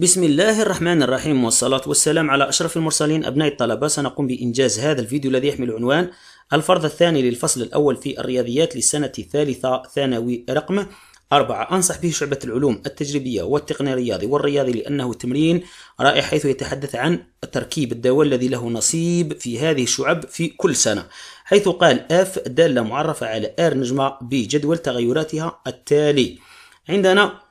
بسم الله الرحمن الرحيم والصلاة والسلام على أشرف المرسلين أبناء الطلبة سنقوم بإنجاز هذا الفيديو الذي يحمل عنوان الفرض الثاني للفصل الأول في الرياضيات للسنة الثالثة ثانوي رقم أربعة أنصح به شعبة العلوم التجريبية والتقني الرياضي والرياضي لأنه تمرين رائع حيث يتحدث عن تركيب الدواء الذي له نصيب في هذه الشعب في كل سنة حيث قال اف دالة معرفة على ار نجمة بجدول تغيراتها التالي عندنا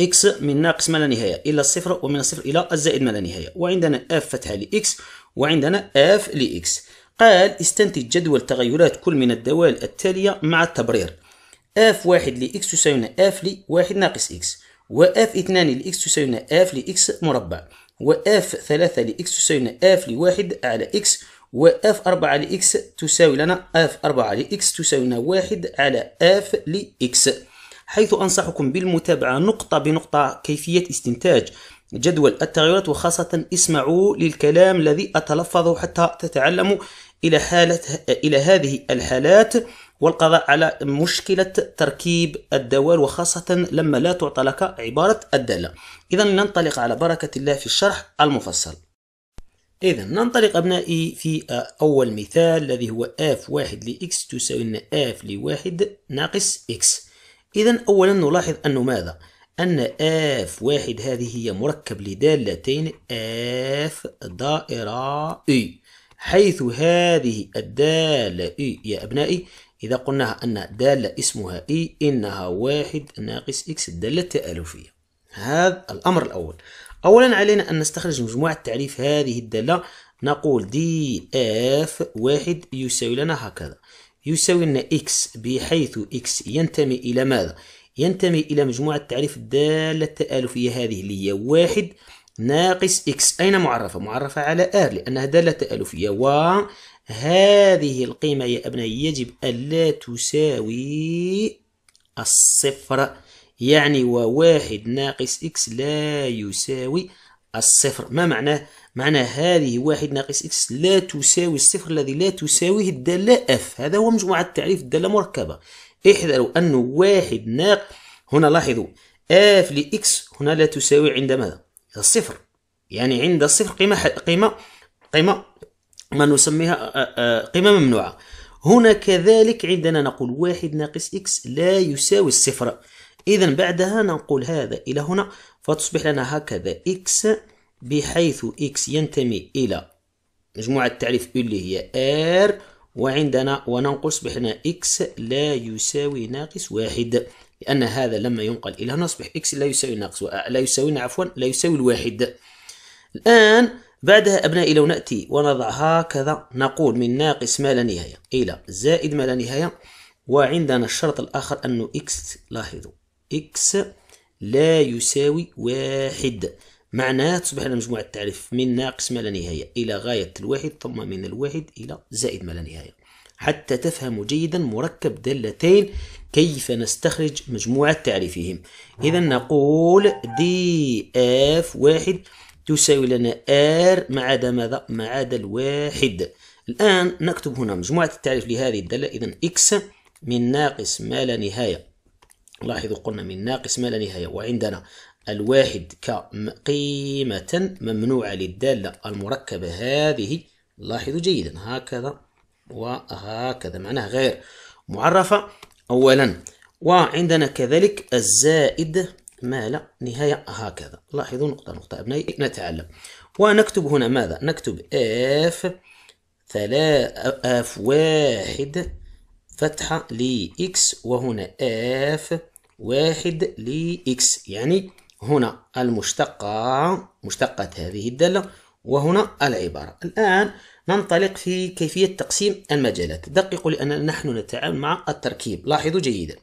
اكس من ناقص ما لا نهايه الى الصفر ومن الصفر الى الزائد ما لا نهايه وعندنا اف فتحه لاكس وعندنا اف لاكس قال استنتج جدول تغيرات كل من الدوال التاليه مع التبرير اف واحد لاكس تساوي اف لواحد ناقص اكس واف اثنان لاكس تساوي اف لاكس مربع واف ثلاثة لاكس تساوي اف لواحد على اكس واف أربعة لإكس تساوي لنا اف أربعة لإكس تساوي واحد على اف لإكس حيث أنصحكم بالمتابعة نقطة بنقطة كيفية استنتاج جدول التغيرات وخاصة اسمعوا للكلام الذي أتلفظه حتى تتعلموا إلى حالة إلى هذه الحالات والقضاء على مشكلة تركيب الدوال وخاصة لما لا تعطى لك عبارة الدالة إذا ننطلق على بركة الله في الشرح المفصل إذا ننطلق أبنائي في أول مثال الذي هو f واحد لإكس تساوي اف f لواحد ناقص x إذا أولا نلاحظ أن ماذا؟ أن آف واحد هذه هي مركب لدالتين آف دائرة إي حيث هذه الدالة إي يا أبنائي إذا قلناها أن دالة اسمها إي إنها واحد ناقص إكس الدالة التآلفية هذا الأمر الأول أولا علينا أن نستخرج مجموعة تعريف هذه الدالة نقول دي آف واحد يساوي لنا هكذا يساوي لنا إكس بحيث إكس ينتمي إلى ماذا؟ ينتمي إلى مجموعة تعريف الدالة التآلفية هذه اللي هي واحد ناقص إكس أين معرفة؟ معرفة على آر لأنها دالة تآلفية وهذه القيمة يا أبنائي يجب ألا تساوي الصفر يعني وواحد ناقص إكس لا يساوي الصفر ما معناه؟ معنى هذه واحد ناقص إكس لا تساوي الصفر الذي لا تساويه الدالة اف هذا هو مجموعة تعريف الدالة مركبة احذروا أن واحد ناق هنا لاحظوا اف لإكس هنا لا تساوي عند ماذا؟ الصفر يعني عند الصفر قيمة قيمة قيمة ما نسميها قيمة ممنوعة هنا كذلك عندنا نقول واحد ناقص إكس لا يساوي الصفر إذا بعدها ننقل هذا إلى هنا فتصبح لنا هكذا إكس بحيث إكس ينتمي إلى مجموعة تعريف اللي هي R وعندنا وننقص بحنا إكس لا يساوي ناقص واحد لأن هذا لما ينقل إلى هنا يصبح إكس لا يساوي ناقص لا يساوي عفوا لا يساوي الواحد الآن بعدها أبنائي لو نأتي ونضع هكذا نقول من ناقص ما لا نهاية إلى زائد ما لا نهاية وعندنا الشرط الآخر أنه إكس لاحظوا إكس لا يساوي واحد معناها تصبح لنا مجموعة التعريف من ناقص ما لا نهاية إلى غاية الواحد ثم من الواحد إلى زائد ما لا نهاية حتى تفهم جيدا مركب دالتين كيف نستخرج مجموعة تعريفهم إذا نقول دي اف واحد تساوي لنا ار ما عدا ماذا؟ ما عدا الواحد الآن نكتب هنا مجموعة التعريف لهذه الدالة إذا اكس من ناقص ما لا نهاية لاحظوا قلنا من ناقص ما لا نهاية وعندنا الواحد كقيمة ممنوعة للدالة المركبة هذه لاحظوا جيدا هكذا وهكذا معناها غير معرفة أولا وعندنا كذلك الزائد ما لا نهاية هكذا لاحظوا نقطة نقطة أبنائي نتعلم ونكتب هنا ماذا نكتب اف ثلا اف واحد فتحة لإكس وهنا اف واحد لإكس يعني هنا المشتقة مشتقة هذه الدالة وهنا العبارة الآن ننطلق في كيفية تقسيم المجالات دققوا لأننا نحن نتعامل مع التركيب لاحظوا جيدا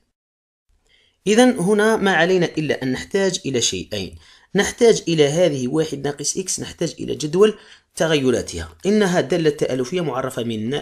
إذا هنا ما علينا إلا أن نحتاج إلى شيئين نحتاج إلى هذه واحد ناقص إكس نحتاج إلى جدول تغيراتها إنها دالة تألفية معرفة من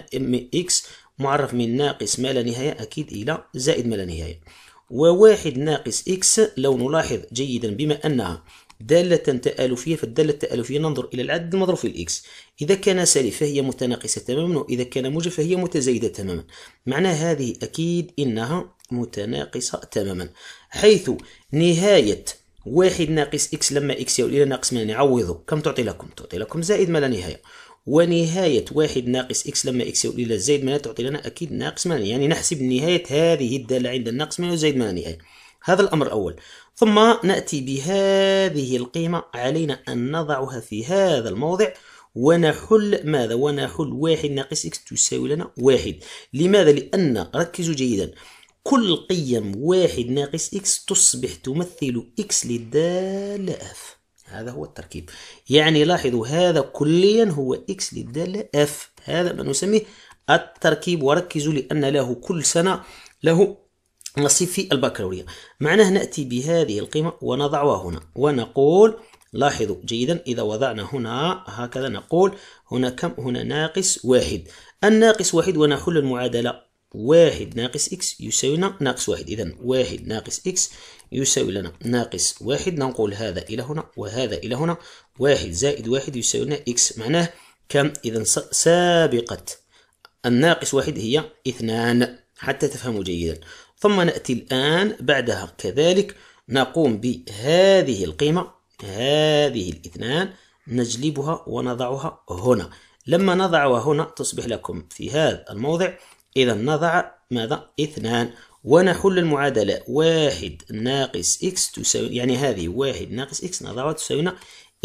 إكس معرف من ناقص ما لا نهاية أكيد إلى زائد ما لا نهاية وواحد ناقص إكس لو نلاحظ جيدا بما أنها دالة تآلفية فالدالة التآلفية ننظر إلى العدد المضروب في الإكس إذا كان سالب فهي متناقصة تماما وإذا كان موجب فهي متزايدة تماما معنى هذه أكيد إنها متناقصة تماما حيث نهاية واحد ناقص إكس لما إكس يؤول إلى ناقص ما نعوضه كم تعطي لكم؟ تعطي لكم زائد ما لا نهاية ونهاية واحد ناقص إكس لما إكس يؤول إلى زائد لا تعطي لنا أكيد ناقص ما يعني نحسب نهاية هذه الدالة عند الناقص 8 وزائد نهايه هذا الأمر الأول ثم نأتي بهذه القيمة علينا أن نضعها في هذا الموضع ونحل ماذا ونحل واحد ناقص إكس تساوي لنا واحد لماذا لأن ركزوا جيدا كل قيم واحد ناقص إكس تصبح تمثل إكس للدالة اف هذا هو التركيب يعني لاحظوا هذا كليا هو x للدالة f هذا ما نسميه التركيب وركزوا لأن له كل سنة له نصيب في البكالوريا معناه نأتي بهذه القيمة ونضعها هنا ونقول لاحظوا جيدا إذا وضعنا هنا هكذا نقول هنا كم هنا ناقص واحد الناقص واحد ونحل المعادلة واحد ناقص إكس يساوي ناقص واحد إذا واحد ناقص إكس يساوي لنا ناقص واحد ننقل هذا إلى هنا وهذا إلى هنا واحد زائد واحد يساوي لنا إكس معناه كم إذا سابقة الناقص واحد هي اثنان حتى تفهموا جيدا ثم نأتي الآن بعدها كذلك نقوم بهذه القيمة هذه الاثنان نجلبها ونضعها هنا لما نضعها هنا تصبح لكم في هذا الموضع إذا نضع ماذا اثنان ونحل المعادلة واحد ناقص إكس تساوي يعني هذه واحد ناقص إكس نضعها تساوينا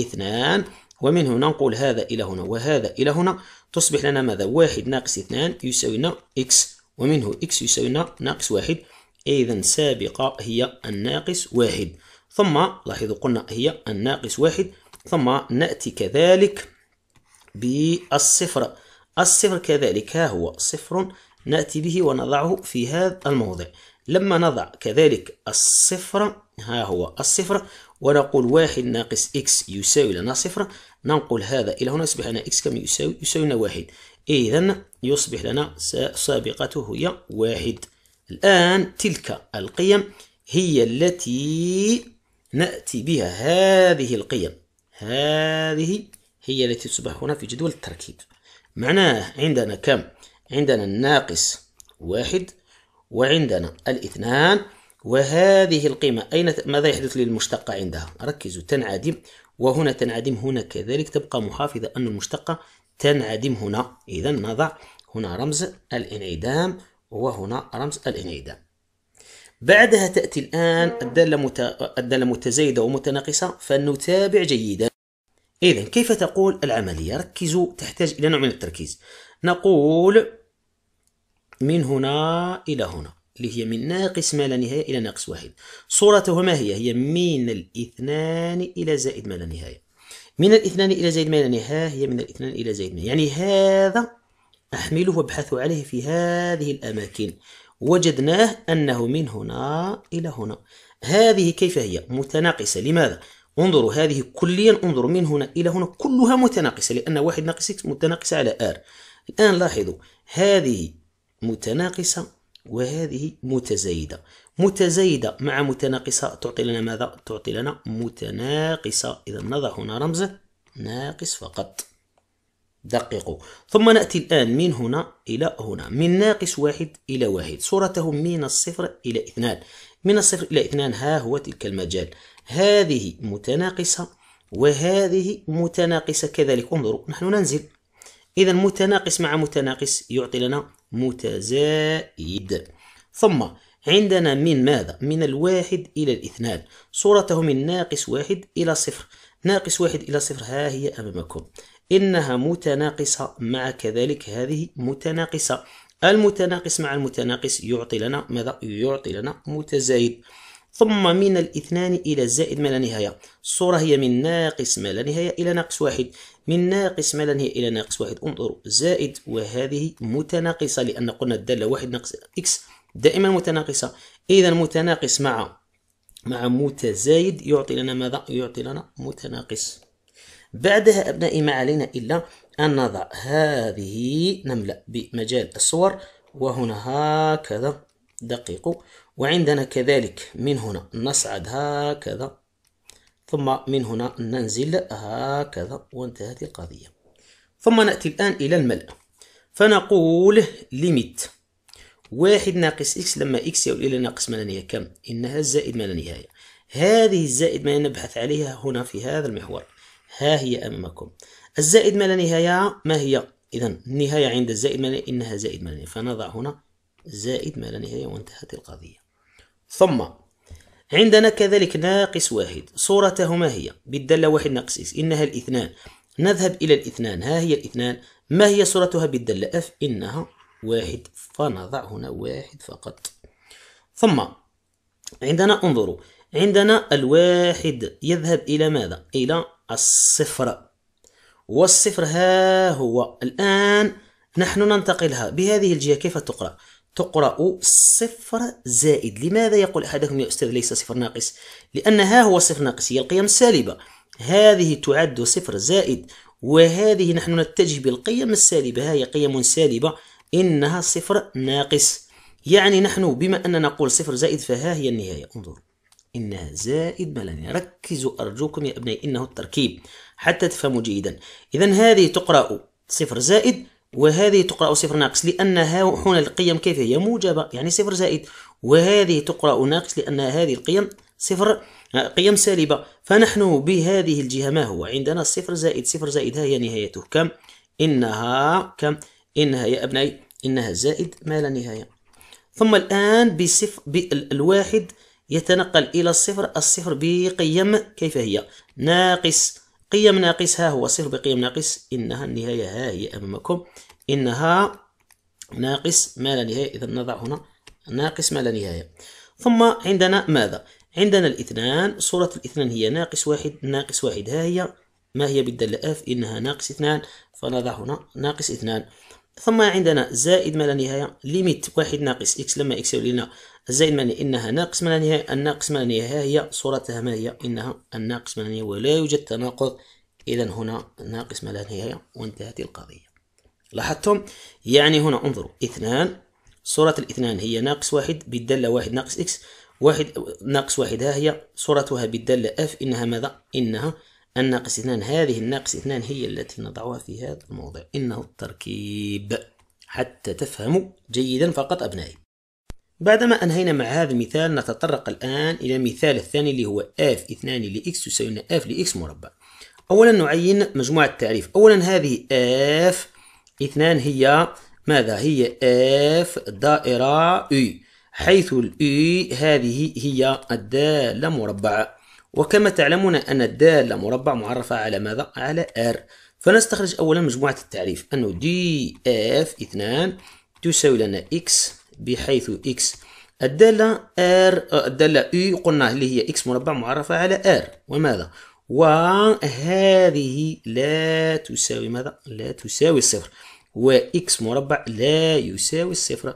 اثنان ومن هنا نقول هذا إلى هنا وهذا إلى هنا تصبح لنا ماذا واحد ناقص اثنان يساوينا إكس ومنه إكس يساوينا ناقص واحد إذا سابقة هي الناقص واحد ثم لاحظوا قلنا هي الناقص واحد ثم نأتي كذلك بالصفر الصفر كذلك ها هو صفر نأتي به ونضعه في هذا الموضع لما نضع كذلك الصفر ها هو الصفر ونقول واحد ناقص إكس يساوي لنا صفر ننقل هذا إلى هنا يصبح لنا إكس كم يساوي يساوي لنا واحد إذا يصبح لنا سابقته هي واحد الآن تلك القيم هي التي نأتي بها هذه القيم هذه هي التي تصبح هنا في جدول التركيب معناه عندنا كم عندنا الناقص واحد وعندنا الاثنان وهذه القيمة أين ماذا يحدث للمشتقة عندها ركزوا تنعدم وهنا تنعدم هنا كذلك تبقى محافظة أن المشتقة تنعدم هنا إذا نضع هنا رمز الانعدام وهنا رمز الانعدام بعدها تأتي الآن الدالة, مت... الدالة متزايدة ومتناقصة فنتابع جيدا إذا كيف تقول العملية ركزوا تحتاج إلى نوع من التركيز نقول من هنا إلى هنا اللي هي من ناقص ما لا نهاية إلى ناقص واحد صورته ما هي هي من الاثنان إلى زائد ما لا نهاية من الاثنان إلى زائد ما لا نهاية هي من الاثنان إلى زائد ما يعني هذا أحمله وأبحث عليه في هذه الأماكن وجدناه أنه من هنا إلى هنا هذه كيف هي متناقصة لماذا؟ انظروا هذه كليا انظروا من هنا إلى هنا كلها متناقصة لأن واحد ناقص x متناقصة على r الآن لاحظوا هذه متناقصة وهذه متزايدة متزايدة مع متناقصة تعطي لنا ماذا؟ تعطي لنا متناقصة إذا نضع هنا رمزه ناقص فقط دققوا ثم نأتي الآن من هنا إلى هنا من ناقص واحد إلى واحد صورته من الصفر إلى اثنان من الصفر إلى اثنان ها هو تلك المجال هذه متناقصة وهذه متناقصة كذلك انظروا نحن ننزل إذا متناقص مع متناقص يعطي لنا متزايد ثم عندنا من ماذا؟ من الواحد إلى الاثنان صورته من ناقص واحد إلى صفر ناقص واحد إلى صفر ها هي أمامكم إنها متناقصة مع كذلك هذه متناقصة المتناقص مع المتناقص يعطي لنا ماذا؟ يعطي لنا متزايد ثم من الاثنان إلى الزائد ما لا نهاية الصورة هي من ناقص ما لا نهاية إلى ناقص واحد من ناقص ما لا نهاية إلى ناقص واحد انظروا زائد وهذه متناقصة لأن قلنا الدالة واحد ناقص إكس دائما متناقصة إذا متناقص مع مع متزايد يعطي لنا ماذا؟ يعطي لنا متناقص بعدها أبنائي ما علينا إلا أن نضع هذه نملأ بمجال الصور وهنا هكذا دقيق وعندنا كذلك من هنا نصعد هكذا ثم من هنا ننزل هكذا وانتهت القضية ثم نأتي الآن إلى الملء فنقول ليميت واحد ناقص إكس لما إكس يؤول إلى ناقص ما لا نهاية كم إنها الزائد ما لا نهاية هذه الزائد ما نبحث عليها هنا في هذا المحور ها هي أمامكم الزائد ما لا نهاية ما هي إذا النهاية عند الزائد ما لا إنها زائد ما لا نهاية فنضع هنا زائد ما لا نهاية وانتهت القضية ثم عندنا كذلك ناقص واحد صورته ما هي بالدالة واحد ناقص إس إنها الاثنان نذهب إلى الاثنان ها هي الاثنان ما هي صورتها بالدالة اف إنها واحد فنضع هنا واحد فقط ثم عندنا انظروا عندنا الواحد يذهب إلى ماذا؟ إلى الصفر والصفر ها هو الآن نحن ننتقلها بهذه الجهة كيف تقرأ؟ تقرأ صفر زائد لماذا يقول أحدكم يا أستاذ ليس صفر ناقص لأن ها هو صفر ناقص هي القيم السالبة هذه تعد صفر زائد وهذه نحن نتجه بالقيم السالبة هي قيم سالبة إنها صفر ناقص يعني نحن بما أننا نقول صفر زائد فها هي النهاية انظروا إنها زائد ملانية ركزوا أرجوكم يا أبنائي إنه التركيب حتى تفهموا جيدا إذا هذه تقرأ صفر زائد وهذه تقرأ صفر ناقص لأنها هنا القيم كيف هي موجبة يعني صفر زائد وهذه تقرأ ناقص لأن هذه القيم صفر قيم سالبة فنحن بهذه الجهة ما هو عندنا صفر زائد صفر زائد ها هي نهايته كم إنها كم إنها يا أبنائي إنها زائد ما لا نهاية ثم الآن بصفر بالواحد يتنقل إلى الصفر الصفر بقيم كيف هي ناقص قيم ناقص ها هو صفر بقيم ناقص إنها النهاية ها هي أمامكم إنها ناقص ما لا نهاية إذا نضع هنا ناقص ما لا نهاية ثم عندنا ماذا؟ عندنا الاثنان صورة الاثنان هي ناقص واحد ناقص واحد ها هي ما هي بالدالة اف إنها ناقص اثنان فنضع هنا ناقص اثنان ثم عندنا زائد ما لا نهاية ليميت واحد ناقص إكس لما إكس يولينا لنا الزائد معنى إنها ناقص من نهاية الناقص من نهاية هي صورتها ما هي إنها الناقص من نهاية ولا يوجد تناقض إذا هنا ناقص من نهاية وانتهت القضية لاحظتم يعني هنا انظروا اثنان صورة الاثنان هي ناقص واحد بالدالة واحد ناقص إكس واحد ناقص واحد ها هي صورتها بالدالة اف إنها ماذا إنها الناقص اثنان هذه الناقص اثنان هي التي نضعها في هذا الموضع إنه التركيب حتى تفهموا جيدا فقط أبنائي بعدما أنهينا مع هذا المثال نتطرق الآن إلى المثال الثاني اللي هو f اثنان لx تساوي f لx مربع أولا نعين مجموعة التعريف أولا هذه f اثنان هي ماذا هي f دائرة u حيث ال u هذه هي الدالة مربعة وكما تعلمون أن الدالة مربع معرفة على ماذا على r فنستخرج أولا مجموعة التعريف أنه df اثنان تساوي لنا x بحيث إكس الدالة R آه، الدالة U قلنا اللي هي إكس مربع معرفة على R وماذا وهذه لا تساوي ماذا لا تساوي الصفر وإكس مربع لا يساوي الصفر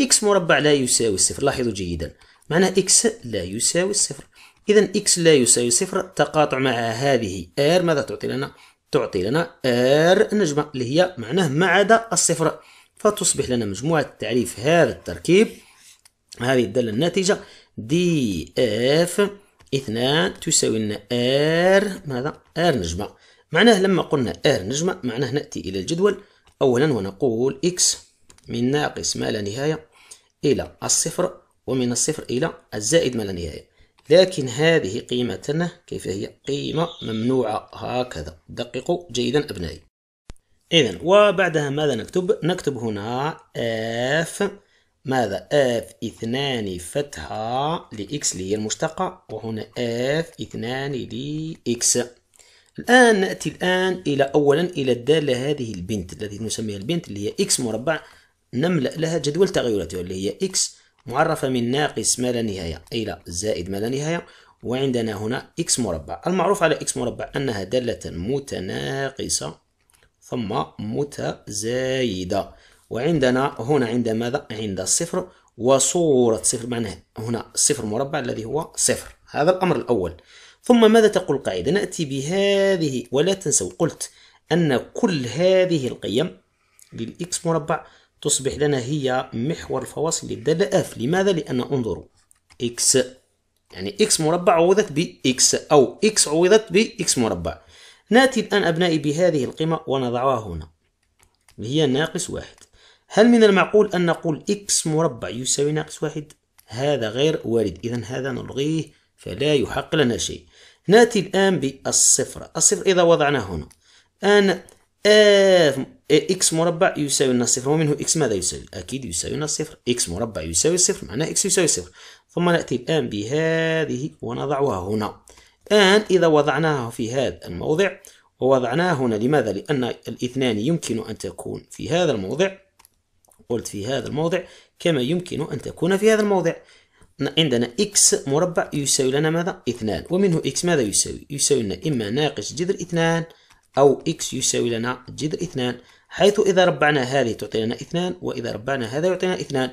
إكس مربع لا يساوي الصفر لاحظوا جيدا معنى إكس لا يساوي الصفر إذا إكس لا يساوي صفر تقاطع مع هذه R ماذا تعطي لنا تعطي لنا R نجمة اللي هي معناه ما عدا الصفر فتصبح لنا مجموعة تعريف هذا التركيب هذه الدالة الناتجة دي اف اثنان تساوي لنا ار ماذا ار نجمة معناه لما قلنا ار نجمة معناه نأتي إلى الجدول أولا ونقول اكس من ناقص ما لا نهاية إلى الصفر ومن الصفر إلى الزائد ما لا نهاية لكن هذه قيمتنا كيف هي قيمة ممنوعة هكذا دققوا جيدا أبنائي إذا وبعدها ماذا نكتب؟ نكتب هنا اف ماذا اف اثنان فتحة لإكس اللي هي المشتقة وهنا اف اثنان لإكس الآن نأتي الآن إلى أولا إلى الدالة هذه البنت التي نسميها البنت اللي هي إكس مربع نملأ لها جدول تغيراتها اللي هي إكس معرفة من ناقص ما لا نهاية إلى زائد ما لا نهاية وعندنا هنا إكس مربع المعروف على إكس مربع أنها دالة متناقصة ثم متزايدة وعندنا هنا عند ماذا؟ عند الصفر وصورة صفر معناه هنا صفر مربع الذي هو صفر هذا الأمر الأول ثم ماذا تقول القاعدة؟ نأتي بهذه ولا تنسوا قلت أن كل هذه القيم للإكس مربع تصبح لنا هي محور الفواصل للدالة اف لماذا؟ لأن انظروا إكس يعني إكس مربع عوضت بإكس أو إكس عوضت بإكس مربع نأتي الآن أبنائي بهذه القيمة ونضعها هنا هي ناقص واحد هل من المعقول أن نقول x مربع يساوي ناقص واحد؟ هذا غير وارد إذا هذا نلغيه فلا يحق لنا شيء نأتي الآن بالصفر الصفر إذا وضعناه هنا أن آه x مربع يساوي لنا صفر ومنه x ماذا يساوي؟ أكيد يساوي لنا صفر x مربع يساوي صفر معناه x يساوي صفر ثم نأتي الآن بهذه ونضعها هنا الآن إذا وضعناها في هذا الموضع ووضعناها هنا لماذا؟ لأن الاثنان يمكن أن تكون في هذا الموضع قلت في هذا الموضع كما يمكن أن تكون في هذا الموضع عندنا x مربع يساوي لنا ماذا؟ اثنان ومنه x ماذا يساوي؟ يساوي لنا إما ناقص جذر اثنان أو x يساوي لنا جذر اثنان حيث إذا ربعنا هذه تعطينا اثنان وإذا ربعنا هذا يعطينا اثنان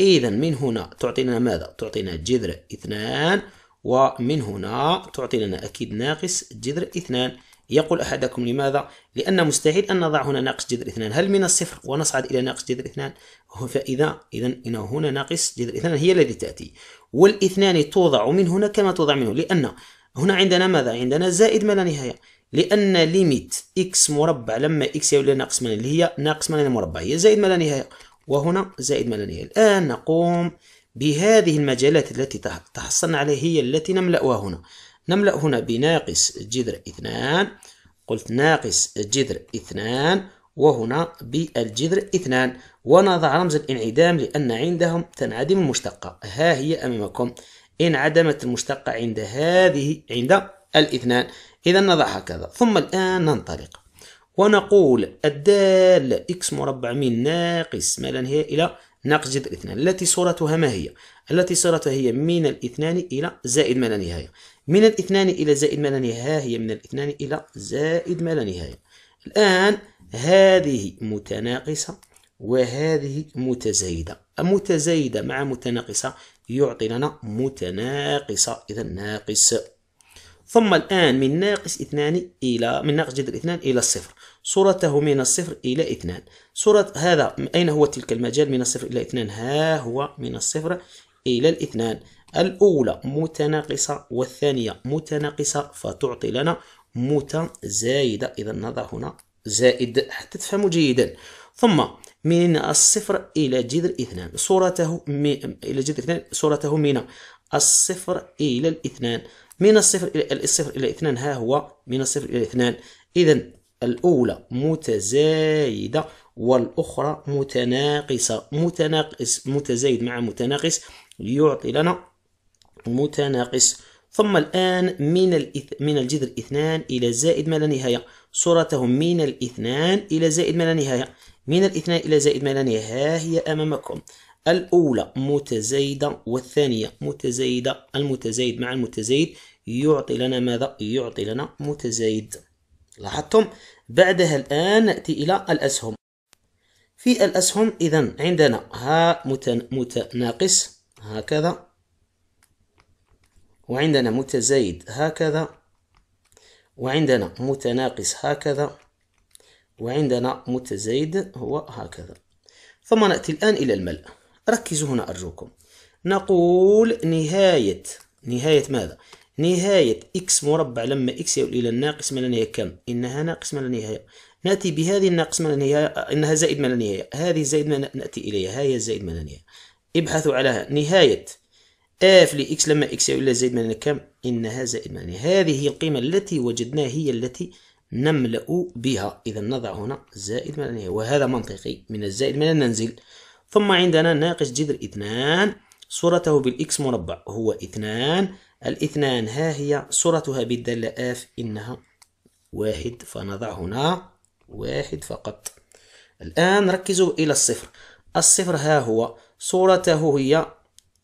إذا من هنا تعطينا ماذا؟ تعطينا جذر اثنان ومن هنا تعطي لنا أكيد ناقص جذر اثنان يقول أحدكم لماذا؟ لأن مستحيل أن نضع هنا ناقص جذر اثنان هل من الصفر ونصعد إلى ناقص جذر اثنان؟ فإذا إذا إن هنا ناقص جذر اثنان هي التي تأتي والاثنان توضع من هنا كما توضع منه لأن هنا عندنا ماذا؟ عندنا زائد ما لا نهاية لأن ليميت إكس مربع لما إكس يولي ناقص 8 اللي هي ناقص 8 مربع هي زائد ما لا نهاية وهنا زائد ما لا نهاية الآن نقوم بهذه المجالات التي تحصلنا عليها هي التي نملأها هنا نملأ هنا بناقص جذر اثنان قلت ناقص جذر اثنان وهنا بالجذر اثنان ونضع رمز الانعدام لأن عندهم تنعدم المشتقة ها هي أمامكم انعدمت المشتقة عند هذه عند الاثنان إذا نضع هكذا ثم الآن ننطلق ونقول الدالة x مربع من ناقص ما لا نهاية إلى ناقص جذر الاثنان التي صورتها ما هي التي صورتها هي من الاثنان إلى زائد ما لا نهاية من الاثنان إلى زائد ما لا نهاية هي من الاثنان إلى زائد ما لا نهاية الآن هذه متناقصة وهذه متزايدة متزايدة مع متناقصة يعطي لنا متناقصة إذا ناقص ثم الآن من ناقص اثنان إلى من ناقص جذر اثنان إلى الصفر صورته من الصفر إلى اثنان صورة هذا أين هو تلك المجال من الصفر إلى اثنان ها هو من الصفر إلى الاثنان الأولى متناقصة والثانية متناقصة فتعطي لنا متزايدة إذا نضع هنا زائد حتى تفهموا جيدا ثم من الصفر إلى جذر اثنان صورته إلى جذر اثنان صورته من الصفر إلى الاثنان من الصفر إلى الصفر إلى اثنان ها هو من الصفر إلى اثنان إذا الأولى متزايدة والأخرى متناقصة متناقص متزايد مع متناقص يعطي لنا متناقص ثم الآن من الإث... من الجذر اثنان إلى زائد ما لا نهاية صورتهم من الاثنان إلى زائد ما لا نهاية من الاثنان إلى زائد ما لا نهاية ها هي أمامكم الأولى متزايدة والثانية متزايدة المتزايد مع المتزايد يعطي لنا ماذا؟ يعطي لنا متزايد لاحظتم بعدها الآن نأتي إلى الأسهم في الأسهم إذا عندنا ها متناقص هكذا وعندنا متزايد هكذا وعندنا متناقص هكذا وعندنا متزايد هو هكذا ثم نأتي الآن إلى الملء ركزوا هنا أرجوكم نقول نهاية نهاية ماذا؟ نهاية x مربع لما x يؤول إلى الناقص ما لا نهاية كم؟ إنها ناقص ما لا نهاية نأتي بهذه الناقص ما لا نهاية إنها زائد ما لا نهاية هذه زائد ما نأتي إليها هي زائد ما لا نهاية ابحثوا على نهاية f لx لما x يؤول إلى زائد ما لا نهاية كم؟ إنها زائد ما لا نهاية هذه هي القيمة التي وجدناها هي التي نملأ بها إذا نضع هنا زائد ما لا نهاية وهذا منطقي من الزائد ما لا ننزل ثم عندنا ناقص جذر اثنان صورته بالإكس مربع هو اثنان الاثنان ها هي صورتها بالدالة آف إنها واحد فنضع هنا واحد فقط الآن ركزوا إلى الصفر الصفر ها هو صورته هي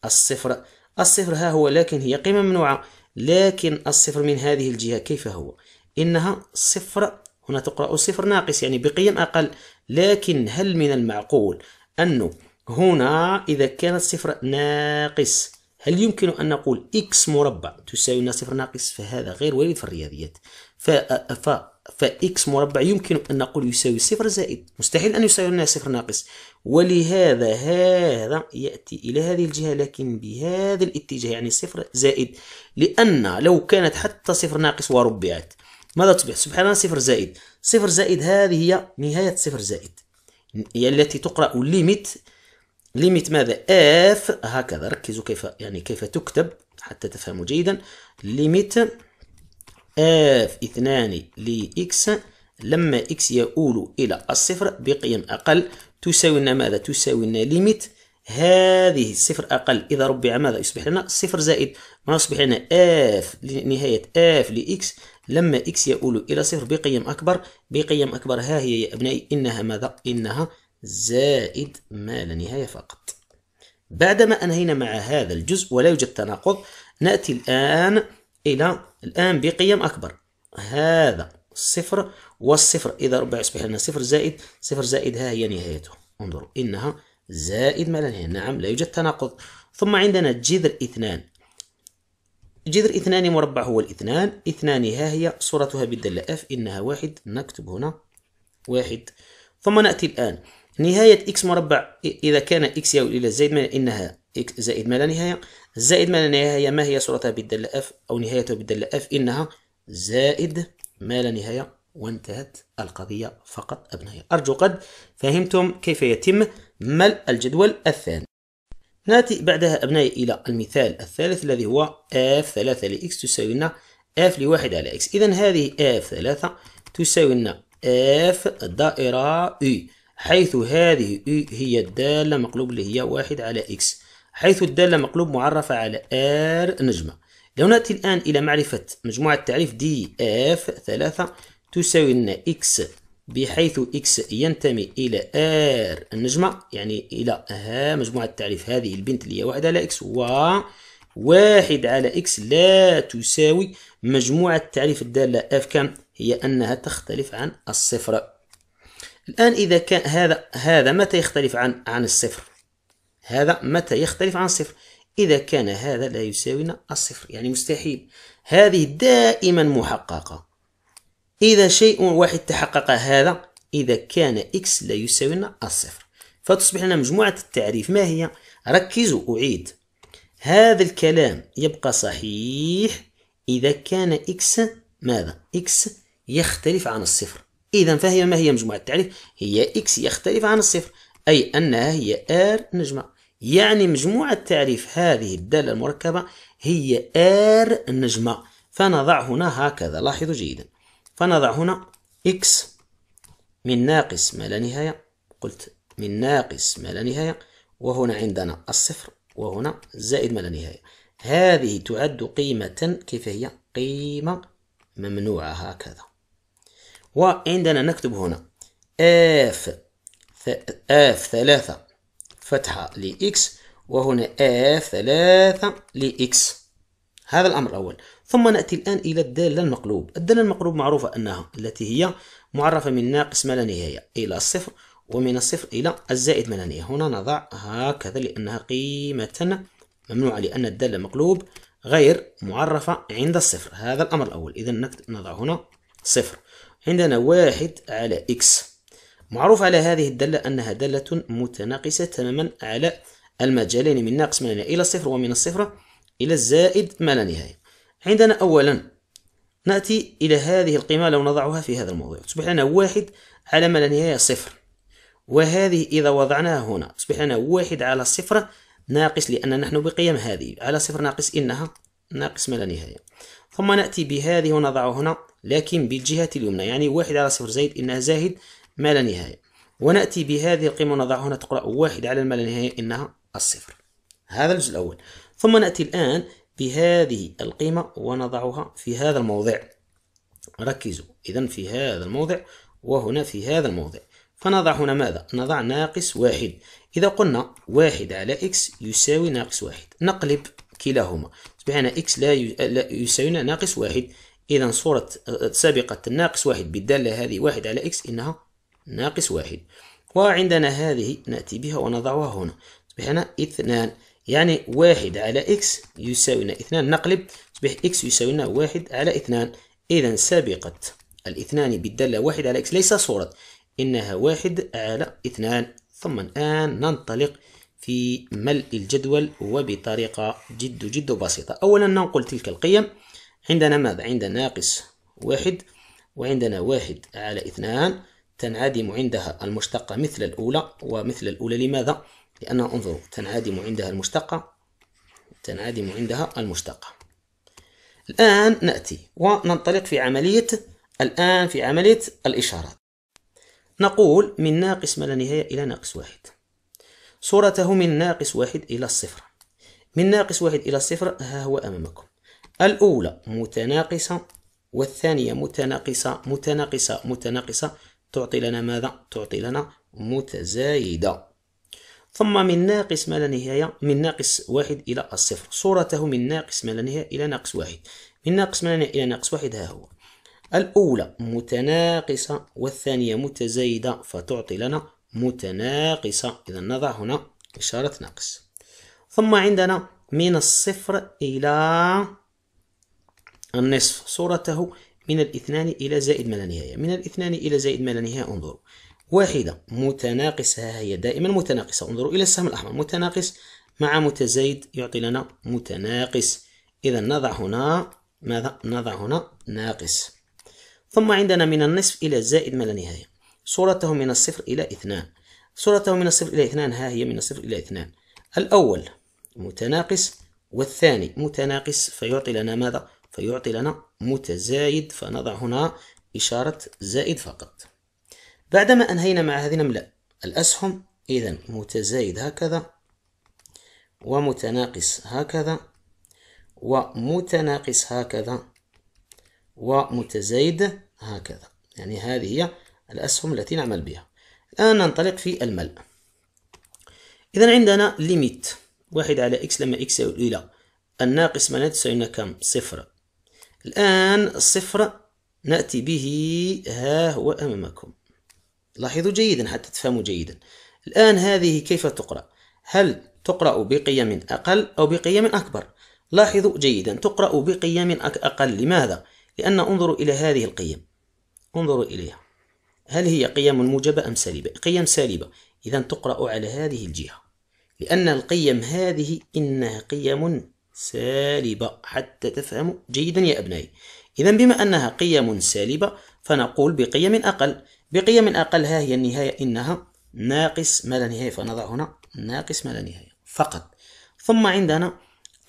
الصفر الصفر ها هو لكن هي قيمة ممنوعة لكن الصفر من هذه الجهة كيف هو إنها صفر هنا تقرأ صفر ناقص يعني بقيم أقل لكن هل من المعقول أنه هنا إذا كانت صفر ناقص هل يمكن أن نقول x مربع تساوي لنا صفر ناقص فهذا غير وارد في الرياضيات ف... ف... فإكس مربع يمكن أن نقول يساوي صفر زائد مستحيل أن يساوي لنا صفر ناقص ولهذا هذا يأتي إلى هذه الجهة لكن بهذا الاتجاه يعني صفر زائد لأن لو كانت حتى صفر ناقص وربعت ماذا تصبح؟ سبحان الله صفر زائد صفر زائد هذه هي نهاية صفر زائد هي التي تقرأ ليميت ليميت ماذا اف هكذا ركزوا كيف يعني كيف تكتب حتى تفهموا جيدا ليميت اف اثنان لاكس لما اكس يؤول الى الصفر بقيم اقل تساوي لنا ماذا تساوي لنا ليميت هذه الصفر اقل اذا ربع ماذا يصبح لنا صفر زائد ما يصبح لنا اف لنهايه اف لاكس لما اكس يؤول الى صفر بقيم اكبر بقيم اكبر ها هي يا ابنائي انها ماذا انها زائد ما لا نهاية فقط بعدما أنهينا مع هذا الجزء ولا يوجد تناقض نأتي الآن إلى الآن بقيم أكبر هذا صفر والصفر إذا ربع يصبح لنا صفر زائد صفر زائد ها هي نهايته انظروا إنها زائد ما لا نهاية نعم لا يوجد تناقض ثم عندنا جذر اثنان جذر اثنان مربع هو الاثنان اثنان ها هي صورتها بالدالة اف إنها واحد نكتب هنا واحد ثم نأتي الآن نهاية إكس مربع إذا كان إكس يؤول إلى زائد ما إنها زائد ما لا نهاية زائد ما لا نهاية ما هي صورتها بالدالة اف أو نهايتها بالدالة اف إنها زائد ما لا نهاية وانتهت القضية فقط أبنائي أرجو قد فهمتم كيف يتم ملء الجدول الثاني نأتي بعدها أبنائي إلى المثال الثالث الذي هو f 3 لإكس تساوي لنا f لواحد على x إذا هذه f 3 تساوي لنا f دائرة u حيث هذه هي الدالة مقلوب اللي هي واحد على إكس حيث الدالة مقلوب معرفة على آر نجمة لو نأتي الآن إلى معرفة مجموعة تعريف دي اف ثلاثة تساوي لنا إكس بحيث إكس ينتمي إلى آر النجمة يعني إلى ها مجموعة تعريف هذه البنت اللي هي واحد على إكس و واحد على إكس لا تساوي مجموعة تعريف الدالة اف كم هي أنها تختلف عن الصفر الآن إذا كان هذا هذا متى يختلف عن عن الصفر هذا متى يختلف عن الصفر إذا كان هذا لا يساوينا الصفر يعني مستحيل هذه دائما محققة إذا شيء واحد تحقق هذا إذا كان إكس لا يساوينا الصفر فتصبح لنا مجموعة التعريف ما هي؟ ركزوا أعيد هذا الكلام يبقى صحيح إذا كان إكس ماذا؟ إكس يختلف عن الصفر إذا فهي ما هي مجموعة التعريف هي إكس يختلف عن الصفر أي أنها هي آر نجمة يعني مجموعة تعريف هذه الدالة المركبة هي آر نجمة فنضع هنا هكذا لاحظوا جيدا فنضع هنا إكس من ناقص ما لا نهاية قلت من ناقص ما لا نهاية وهنا عندنا الصفر وهنا زائد ما لا نهاية هذه تعد قيمة كيف هي قيمة ممنوعة هكذا وعندنا نكتب هنا اف اف ثلاثة فتحة لإكس وهنا اف ثلاثة لإكس هذا الأمر الأول ثم نأتي الآن إلى الدالة المقلوب الدالة المقلوب معروفة أنها التي هي معرفة من ناقص ما لا نهاية إلى الصفر ومن الصفر إلى الزائد ما لا نهاية هنا نضع هكذا لأنها قيمة ممنوعة لأن الدالة المقلوب غير معرفة عند الصفر هذا الأمر الأول إذا نضع هنا صفر عندنا واحد على إكس معروف على هذه الدالة أنها دالة متناقصة تماما على المجالين من ناقص ما لا نهاية إلى الصفر ومن الصفر إلى الزائد ما لا نهاية عندنا أولا نأتي إلى هذه القيمة لو نضعها في هذا الموضع تصبح لنا واحد على ما لا نهاية صفر وهذه إذا وضعناها هنا تصبح لنا واحد على صفر ناقص لأن نحن بقيم هذه على صفر ناقص إنها ناقص ما لا نهاية ثم نأتي بهذه ونضعها هنا لكن بالجهة اليمنى يعني واحد على صفر زائد إنها زائد ما لا نهاية ونأتي بهذه القيمة ونضعها هنا تقرأ واحد على ما لا نهاية إنها الصفر هذا الجزء الأول ثم نأتي الآن بهذه القيمة ونضعها في هذا الموضع ركزوا إذا في هذا الموضع وهنا في هذا الموضع فنضع هنا ماذا؟ نضع ناقص واحد إذا قلنا واحد على إكس يساوي ناقص واحد نقلب كلاهما تصبح x إكس لا يساوينا ناقص واحد إذا صورة آه، سابقة الناقص واحد بالدالة هذه واحد على إكس إنها ناقص واحد وعندنا هذه نأتي بها ونضعها هنا تصبح هنا اثنان يعني واحد على إكس يساوي لنا اثنان نقلب تصبح إكس يساوي لنا واحد على اثنان إذا سابقة الاثنان بالدالة واحد على إكس ليس صورة إنها واحد على اثنان ثم الآن ننطلق في ملء الجدول وبطريقة جد جد بسيطة أولا ننقل تلك القيم عندنا ماذا عندنا ناقص واحد وعندنا واحد على اثنان تنعدم عندها المشتقة مثل الأولى ومثل الأولى لماذا؟ لأن انظروا تنعدم عندها المشتقة تنعدم عندها المشتقة الآن نأتي وننطلق في عملية الآن في عملية الإشارات نقول من ناقص ما لا نهاية إلى ناقص واحد صورته من ناقص واحد إلى الصفر من ناقص واحد إلى الصفر ها هو أمامكم الأولى متناقصة والثانية متناقصة متناقصة متناقصة تعطي لنا ماذا؟ تعطي لنا متزايدة ثم من ناقص ما لا نهاية من ناقص واحد إلى الصفر صورته من ناقص ما لا نهاية إلى ناقص واحد من ناقص ما لا نهاية إلى ناقص واحد ها هو الأولى متناقصة والثانية متزايدة فتعطي لنا متناقصة إذا نضع هنا إشارة ناقص ثم عندنا من الصفر إلى النصف صورته من الاثنان إلى زائد ما لا نهاية من الاثنان إلى زائد ما لا نهاية انظروا واحدة متناقصة هي دائما متناقصة انظروا إلى السهم الأحمر متناقص مع متزايد يعطي لنا متناقص إذا نضع هنا ماذا نضع هنا ناقص ثم عندنا من النصف إلى زائد ما لا نهاية صورته من الصفر إلى اثنان صورته من الصفر إلى اثنان ها هي من الصفر إلى اثنان الأول متناقص والثاني متناقص فيعطي لنا ماذا فيعطي لنا متزايد فنضع هنا إشارة زائد فقط بعدما أنهينا مع هذه نملأ الأسهم إذا متزايد هكذا ومتناقص هكذا ومتناقص هكذا ومتزايد هكذا يعني هذه هي الأسهم التي نعمل بها الآن ننطلق في الملء إذا عندنا ليميت واحد على إكس لما إكس يؤول إلى الناقص ما لا تساوينا كم صفر الآن الصفر نأتي به ها هو أمامكم لاحظوا جيدا حتى تفهموا جيدا الآن هذه كيف تقرأ هل تقرأ بقيم أقل أو بقيم أكبر لاحظوا جيدا تقرأ بقيم أقل لماذا؟ لأن انظروا إلى هذه القيم انظروا إليها هل هي قيم موجبة أم سالبة؟ قيم سالبة إذا تقرأ على هذه الجهة لأن القيم هذه إنها قيم سالبة حتى تفهموا جيدا يا أبنائي إذا بما أنها قيم سالبة فنقول بقيم أقل بقيم أقل ها هي النهاية إنها ناقص ما لا نهاية فنضع هنا ناقص ما لا نهاية فقط ثم عندنا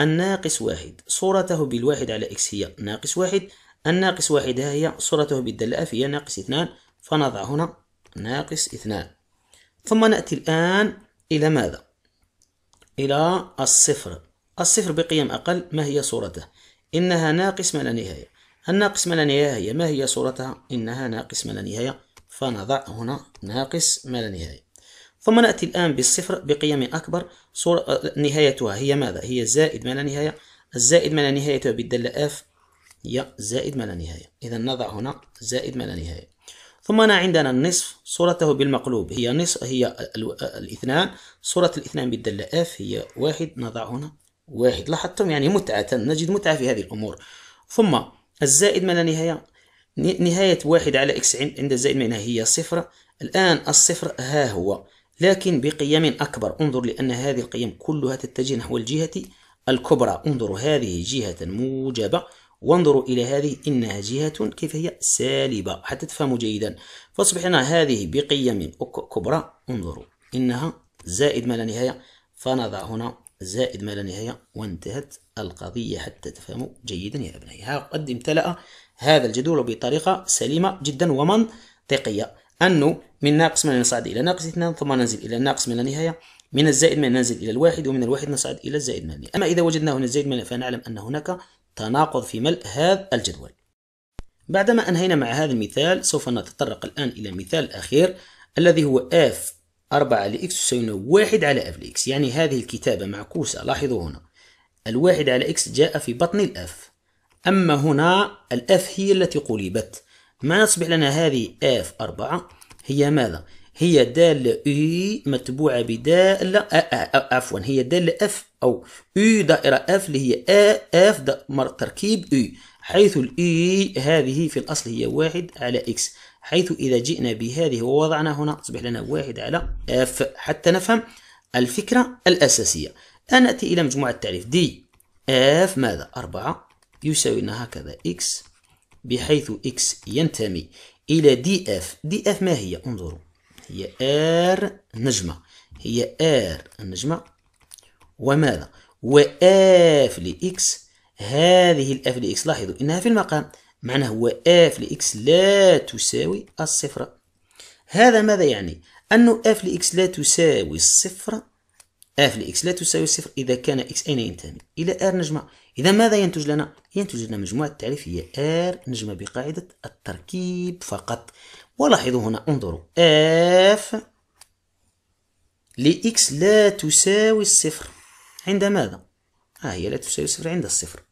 الناقص واحد صورته بالواحد على إكس هي ناقص واحد الناقص واحد ها هي صورته بالدالة هي ناقص اثنان فنضع هنا ناقص اثنان ثم نأتي الآن إلى ماذا؟ إلى الصفر الصفر بقيم أقل ما هي صورته إنها ناقص ما لا نهاية الناقص ما لا نهاية ما هي صورتها إنها ناقص ما لا نهاية فنضع هنا ناقص ما لا نهاية ثم نأتي الآن بالصفر بقيم أكبر صورة آه، نهايتها هي ماذا هي زائد ما لا نهاية الزائد ما لا نهاية بالدالة اف هي زائد ما لا نهاية إذا نضع هنا زائد ما لا نهاية ثم أنا عندنا النصف صورته بالمقلوب هي نصف هي الاثنان صورة الاثنان بالدالة اف هي واحد نضع هنا واحد لاحظتم يعني متعة نجد متعة في هذه الأمور ثم الزائد ما لا نهاية نهاية واحد على إكس عند الزائد ما هي صفر الآن الصفر ها هو لكن بقيم أكبر انظر لأن هذه القيم كلها تتجه نحو الجهة الكبرى انظروا هذه جهة موجبة وانظروا إلى هذه إنها جهة كيف هي سالبة حتى تفهموا جيدا فأصبحنا هذه بقيم كبرى انظروا إنها زائد ما لا نهاية فنضع هنا زائد ما لا نهاية وانتهت القضية حتى تفهموا جيدا يا أبنائي قد امتلأ هذا الجدول بطريقة سليمة جدا ومنطقية أنه من ناقص من نصعد إلى ناقص اثنان ثم ننزل إلى ناقص من لا نهاية من الزائد ما ننزل إلى الواحد ومن الواحد نصعد إلى الزائد ما أما إذا وجدنا هنا الزائد ما فنعلم أن هناك تناقض في ملء هذا الجدول بعدما أنهينا مع هذا المثال سوف نتطرق الآن إلى مثال أخير الذي هو f 4 لإكس تساوي واحد على اف لإكس يعني هذه الكتابة معكوسة لاحظوا هنا الواحد على إكس جاء في بطن الأف أما هنا الأف هي التي قلبت ما نصبح لنا هذه اف 4 هي ماذا؟ هي دالة اي متبوعة بدالة عفوا هي دالة اف أو اي دائرة اف اللي هي اف تركيب اي حيث الاي هذه في الأصل هي واحد على إكس حيث إذا جئنا بهذه ووضعنا هنا تصبح لنا واحد على اف حتى نفهم الفكرة الأساسية الآن نأتي إلى مجموعة التعريف دي اف ماذا أربعة يساوي لنا هكذا إكس بحيث إكس ينتمي إلى دي اف دي اف ما هي انظروا هي ار نجمة هي ار النجمة وماذا و اف لإكس هذه الآف لإكس لاحظوا إنها في المقام معناه هو اف لإكس لا تساوي الصفر هذا ماذا يعني؟ أنه اف لإكس لا تساوي الصفر اف لإكس لا تساوي الصفر إذا كان إكس أين ينتمي؟ إلى ار نجمة إذا ماذا ينتج لنا؟ ينتج لنا مجموعة التعريف هي ار نجمة بقاعدة التركيب فقط ولاحظوا هنا انظروا اف لإكس لا تساوي الصفر عند ماذا؟ ها آه هي لا تساوي الصفر عند الصفر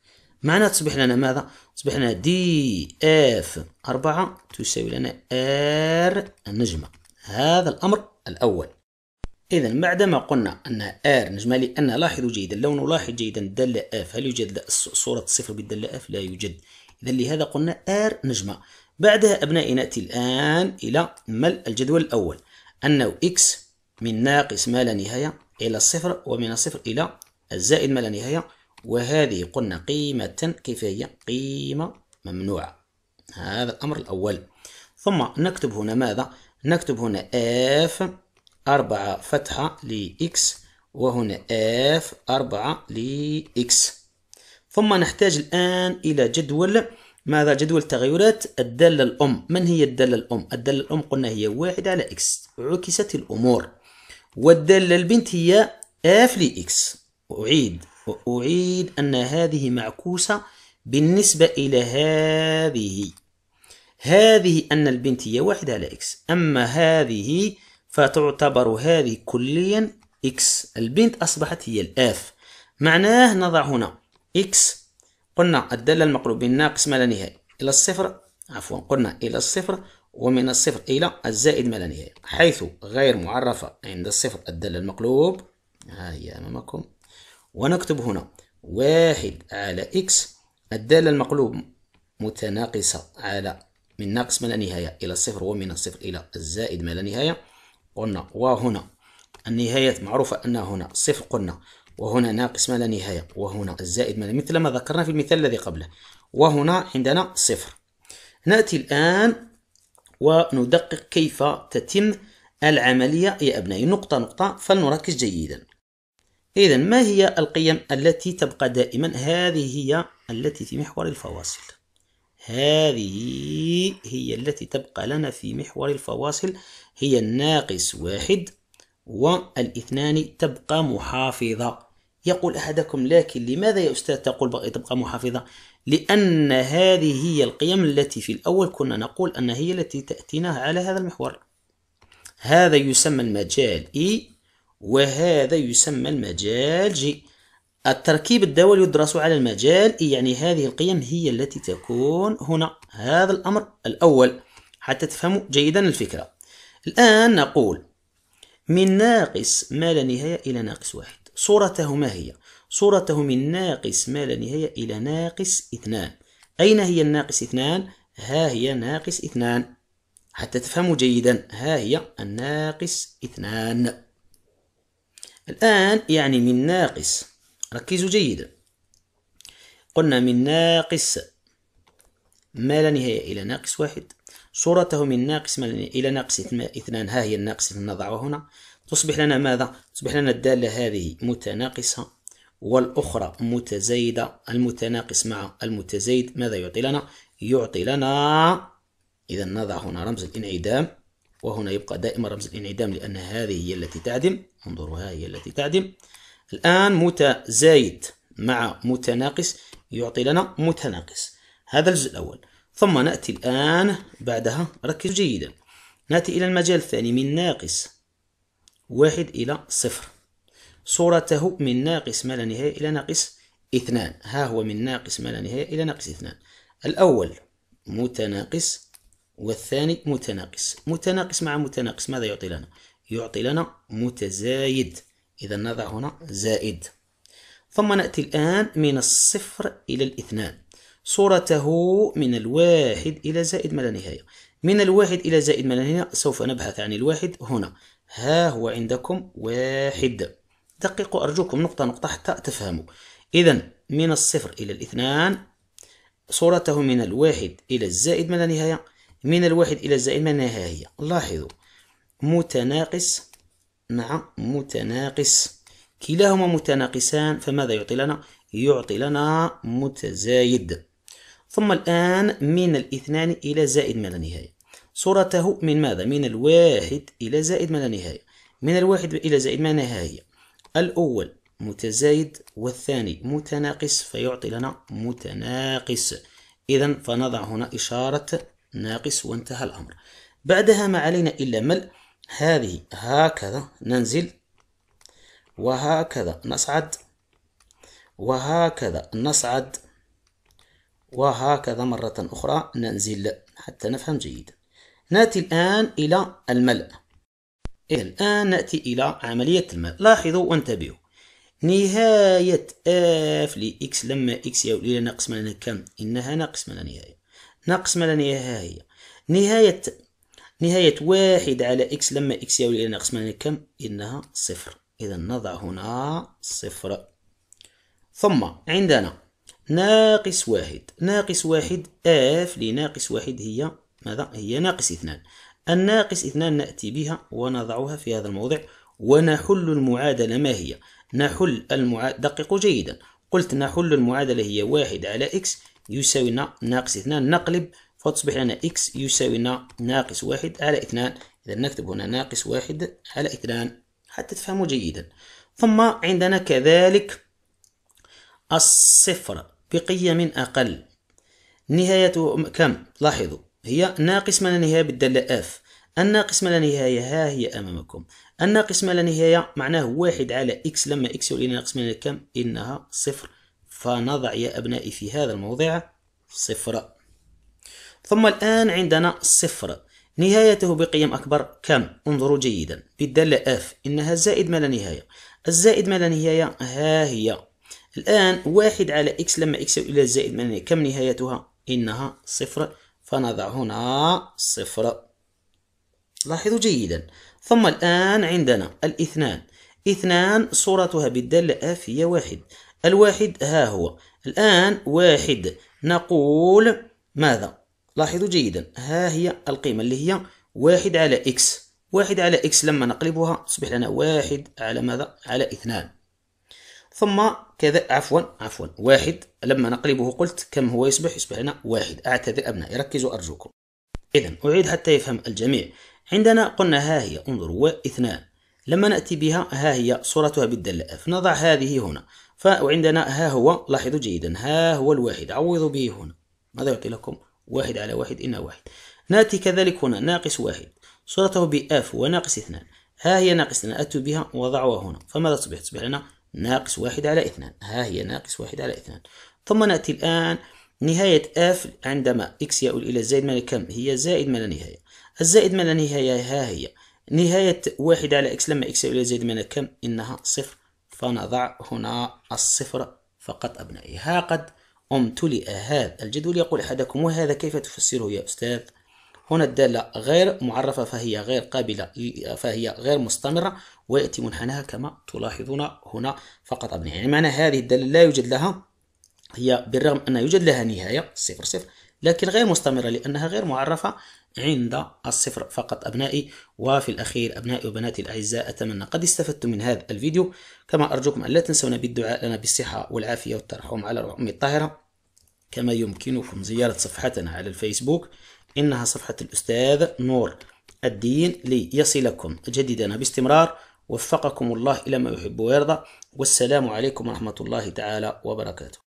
معناها تصبح لنا ماذا تصبح لنا دي اف أربعة تساوي لنا ار النجمة هذا الأمر الأول إذا بعدما قلنا أن ار نجمة لأن لاحظوا جيدا لو نلاحظ جيدا دالة اف هل يوجد صورة صفر بالدالة اف؟ لا يوجد إذا لهذا قلنا ار نجمة بعدها أبنائي نأتي الآن إلى ملء الجدول الأول أنه اكس من ناقص ما لا نهاية إلى الصفر ومن الصفر إلى الزائد ما لا نهاية وهذه قلنا قيمة كيف هي؟ قيمة ممنوعة هذا الأمر الأول ثم نكتب هنا ماذا؟ نكتب هنا F أربعة فتحة لإكس وهنا F أربعة لإكس ثم نحتاج الآن إلى جدول ماذا جدول تغيرات الدالة الأم من هي الدالة الأم؟ الدالة الأم قلنا هي واحد على إكس عكست الأمور والدالة البنت هي F X أعيد وأعيد أن هذه معكوسة بالنسبة إلى هذه هذه أن البنت هي واحدة على إكس أما هذه فتعتبر هذه كليا إكس البنت أصبحت هي الآف معناه نضع هنا إكس قلنا الدالة المقلوب الناقص ما لا نهاية إلى الصفر عفوا قلنا إلى الصفر ومن الصفر إلى الزائد ما لا نهاية حيث غير معرفة عند الصفر الدالة المقلوب ها هي أمامكم ونكتب هنا واحد على إكس الدالة المقلوب متناقصة على من ناقص ما لا نهاية إلى الصفر ومن الصفر إلى الزائد ما لا نهاية قلنا وهنا النهايات معروفة أن هنا صفر قلنا وهنا ناقص ما لا نهاية وهنا الزائد ما لا مثل ما ذكرنا في المثال الذي قبله وهنا عندنا صفر نأتي الآن وندقق كيف تتم العملية يا أبنائي نقطة نقطة فلنركز جيدا إذا ما هي القيم التي تبقى دائما هذه هي التي في محور الفواصل هذه هي التي تبقى لنا في محور الفواصل هي الناقص واحد والاثنان تبقى محافظة يقول أحدكم لكن لماذا يا أستاذ تقول تبقى محافظة لأن هذه هي القيم التي في الأول كنا نقول أن هي التي تأتينا على هذا المحور هذا يسمى المجال إي وهذا يسمى المجال جي التركيب الدولي يدرس على المجال يعني هذه القيم هي التي تكون هنا هذا الأمر الأول حتى تفهموا جيدا الفكرة الآن نقول من ناقص ما لا نهاية إلى ناقص واحد صورته ما هي؟ صورته من ناقص ما لا نهاية إلى ناقص اثنان أين هي الناقص اثنان؟ ها هي ناقص اثنان حتى تفهموا جيدا ها هي الناقص اثنان الآن يعني من ناقص ركزوا جيدا قلنا من ناقص ما لا نهاية إلى ناقص واحد صورته من ناقص ما إلى ناقص اثنان ها هي الناقص نضعها هنا تصبح لنا ماذا؟ تصبح لنا الدالة هذه متناقصة والأخرى متزايدة المتناقص مع المتزايد ماذا يعطي لنا؟ يعطي لنا إذا نضع هنا رمز الانعدام وهنا يبقى دائما رمز الانعدام لأن هذه هي التي تعدم انظروا هي التي تعدم الآن متزايد مع متناقص يعطي لنا متناقص هذا الجزء الأول ثم نأتي الآن بعدها ركز جيدا نأتي إلى المجال الثاني من ناقص واحد إلى صفر صورته من ناقص ما لا نهاية إلى ناقص اثنان ها هو من ناقص ما لا نهاية إلى ناقص اثنان الأول متناقص والثاني متناقص متناقص مع متناقص ماذا يعطي لنا يعطي لنا متزايد إذا نضع هنا زائد ثم نأتي الآن من الصفر إلى الاثنان صورته من الواحد إلى زائد ما لا نهاية من الواحد إلى زائد ما لا نهاية سوف نبحث عن الواحد هنا ها هو عندكم واحد دققوا أرجوكم نقطة نقطة حتى تفهموا إذا من الصفر إلى الاثنان صورته من الواحد إلى الزائد ما لا نهاية من الواحد إلى الزائد مناها هي لاحظوا متناقص مع متناقص كلاهما متناقصان فماذا يعطي لنا؟ يعطي لنا متزايد ثم الآن من الاثنان إلى زائد ما لا نهاية صورته من ماذا؟ من الواحد إلى زائد ما لا نهاية من الواحد إلى زائد ما لا نهاية الأول متزايد والثاني متناقص فيعطي لنا متناقص إذا فنضع هنا إشارة ناقص وانتهى الأمر بعدها ما علينا إلا ملء هذه هكذا ننزل وهكذا نصعد وهكذا نصعد وهكذا مرة أخرى ننزل حتى نفهم جيدا نأتي الآن إلى الملء الآن نأتي إلى عملية الملء لاحظوا وانتبهوا نهاية اف لإكس لما إكس يولي لنا قسمة لنا كم إنها ناقص من نهاية ناقص ما لا نهاية هي نهاية نهاية واحد على إكس لما إكس يولي إلى ناقص ما كم إنها صفر إذا نضع هنا صفر ثم عندنا ناقص واحد ناقص واحد آف لناقص واحد هي ماذا هي ناقص اثنان الناقص اثنان نأتي بها ونضعها في هذا الموضع ونحل المعادلة ما هي نحل المعادلة دققوا جيدا قلت نحل المعادلة هي واحد على إكس يساوينا ناقص اثنان نقلب فتصبح لنا إكس يساوينا ناقص واحد على اثنان إذا نكتب هنا ناقص واحد على اثنان حتى تفهموا جيدا ثم عندنا كذلك الصفر بقيم أقل نهايته كم لاحظوا هي ناقص ما لا نهاية بالدالة اف الناقص ما لا نهاية ها هي أمامكم الناقص ما لا نهاية معناه واحد على إكس لما إكس يولي ناقص ما كم إنها صفر فنضع يا أبنائي في هذا الموضع صفر ثم الآن عندنا صفر نهايته بقيم أكبر كم؟ انظروا جيدا بالدالة اف إنها زائد ما لا نهاية الزائد ما لا نهاية ها هي الآن واحد على إكس لما إكس إلى الزائد ما لا نهاية كم نهايتها؟ إنها صفر فنضع هنا صفر لاحظوا جيدا ثم الآن عندنا الاثنان اثنان صورتها بالدالة اف هي واحد الواحد ها هو الآن واحد نقول ماذا لاحظوا جيدا ها هي القيمة اللي هي واحد على إكس واحد على إكس لما نقلبها تصبح لنا واحد على ماذا على اثنان ثم كذا عفوا عفوا واحد لما نقلبه قلت كم هو يصبح يصبح لنا واحد أعتذر أبنائي ركزوا أرجوكم إذا أعيد حتى يفهم الجميع عندنا قلنا ها هي انظروا واثنان لما نأتي بها ها هي صورتها بالدالة اف نضع هذه هنا فعندنا ها هو لاحظوا جيدا ها هو الواحد عوضوا به هنا ماذا يعطي لكم واحد على واحد إنه واحد ناتي كذلك هنا ناقص واحد صورته بأف وناقص اثنان ها هي ناقص اثنان أتوا بها وضعوها هنا فماذا تصبح؟ تصبح لنا ناقص واحد على اثنان ها هي ناقص واحد على اثنان ثم نأتي الآن نهاية اف عندما اكس يؤول إلى زائد ما كم هي زائد ما لا نهاية الزائد ما لا نهاية ها هي نهاية واحد على اكس لما اكس يؤول إلى زائد ما كم إنها صفر فنضع هنا الصفر فقط أبنائي ها قد امتلئ هذا الجدول يقول أحدكم وهذا كيف تفسره يا أستاذ هنا الدالة غير معرفة فهي غير قابلة فهي غير مستمرة ويأتي منحناها كما تلاحظون هنا فقط أبنائي يعني معنى هذه الدالة لا يوجد لها هي بالرغم أن يوجد لها نهاية صفر صفر لكن غير مستمرة لأنها غير معرفة عند الصفر فقط أبنائي وفي الأخير أبنائي وبناتي الأعزاء أتمنى قد استفدتم من هذا الفيديو كما أرجوكم أن لا تنسونا بالدعاء لنا بالصحة والعافية والترحم على الأم أمي الطاهرة كما يمكنكم زيارة صفحتنا على الفيسبوك إنها صفحة الأستاذ نور الدين ليصلكم جديدنا باستمرار وفقكم الله إلى ما يحب ويرضى والسلام عليكم ورحمة الله تعالى وبركاته